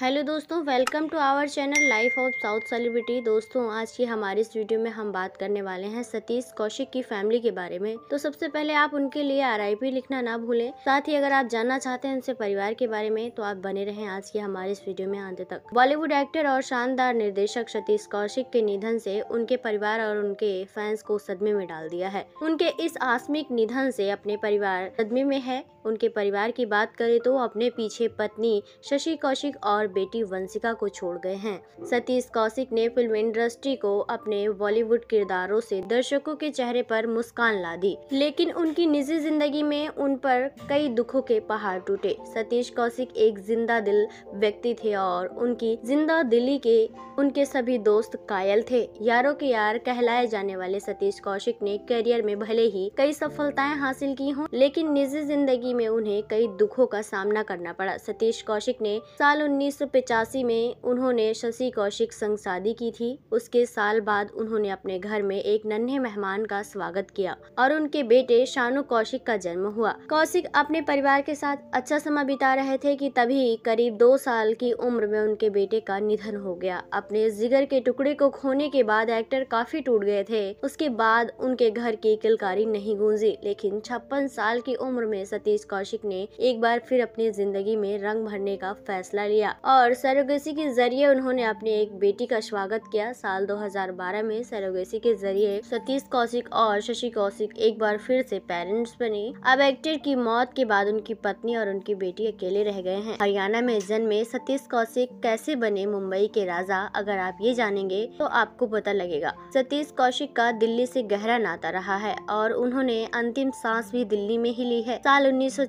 hello दोस्तों welcome to our channel life of south celebrity दोस्तों आज की हमारे इस वीडियो में हम बात करने वाले हैं सतीश कौशिक की फैमिली के बारे में तो सबसे पहले आप उनके लिए पी लिखना ना भूलें साथ ही अगर आप जानना चाहते हैं उनसे परिवार के बारे में तो आप बने रहें आज की हमारे इस वीडियो में आते तक बॉलीवुड एक्टर और शानदार निर्देशक सतीश कौशिक के निधन से उनके परिवार और उनके फैंस को सदमे में डाल दिया है उनके इस आकस्मिक निधन से अपने परिवार सदमे में है उनके परिवार की बात करें तो अपने पीछे पत्नी शशि कौशिक और और बेटी वंशिका को छोड़ गए हैं सतीश कौशिक ने फिल्म इंडस्ट्री को अपने बॉलीवुड किरदारों से दर्शकों के चेहरे पर मुस्कान ला दी लेकिन उनकी निजी जिंदगी में उन पर कई दुखों के पहाड़ टूटे सतीश कौशिक एक जिंदा दिल व्यक्ति थे और उनकी जिंदा दिली के उनके सभी दोस्त कायल थे यारों के यार कहलाए जाने वाले सतीश कौशिक ने करियर में भले ही कई सफलताएं हासिल की हों लेकिन निजी जिंदगी में उन्हें कई दुखों का सामना करना पड़ा सतीश कौशिक ने साल उन्नीस 1985 में उन्होंने शशि कौशिक संग शादी की थी उसके साल बाद उन्होंने अपने घर में एक नन्हे मेहमान का स्वागत किया और उनके बेटे शानू कौशिक का जन्म हुआ कौशिक अपने परिवार के साथ अच्छा समय बिता रहे थे कि तभी करीब दो साल की उम्र में उनके बेटे का निधन हो गया अपने जिगर के टुकड़े को खोने के बाद एक्टर काफी टूट गए थे उसके बाद उनके घर की किलकारी नहीं गूंजी लेकिन छप्पन साल की उम्र में सतीश कौशिक ने एक बार फिर अपनी जिंदगी में रंग भरने का फैसला लिया और सरोगेसी के जरिए उन्होंने अपनी एक बेटी का स्वागत किया साल 2012 में सरोगेसी के जरिए सतीश कौशिक और शशि कौशिक एक बार फिर से पेरेंट्स बने अब एक्टर की मौत के बाद उनकी पत्नी और उनकी बेटी अकेले रह गए हैं हरियाणा में जन्मे सतीश कौशिक कैसे बने मुंबई के राजा अगर आप ये जानेंगे तो आपको पता लगेगा सतीश कौशिक का दिल्ली से गहरा नाता रहा है और उन्होंने अंतिम सांस भी दिल्ली में ही ली है साल उन्नीस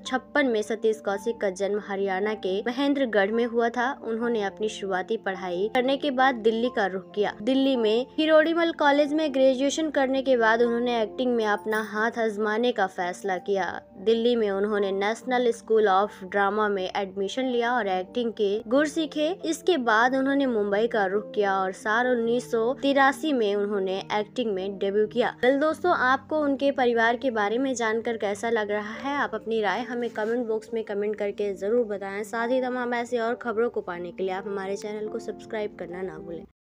में सतीश कौशिक का जन्म हरियाणा के महेंद्रगढ़ में हुआ था उन्होंने अपनी शुरुआती पढ़ाई करने के बाद दिल्ली का रुख किया दिल्ली में हिरोडीमल कॉलेज में ग्रेजुएशन करने के बाद उन्होंने एक्टिंग में अपना हाथ आजमाने का फैसला किया दिल्ली में उन्होंने नेशनल स्कूल ऑफ ड्रामा में एडमिशन लिया और एक्टिंग के गुर सीखे इसके बाद उन्होंने मुंबई का रुख किया और साल उन्नीस में उन्होंने एक्टिंग में डेब्यू किया कल दोस्तों आपको उनके परिवार के बारे में जानकर कैसा लग रहा है आप अपनी राय हमें कमेंट बॉक्स में कमेंट करके जरूर बताएं साथ ही तमाम ऐसी और खबरों को को पाने के लिए आप हमारे चैनल को सब्सक्राइब करना ना भूलें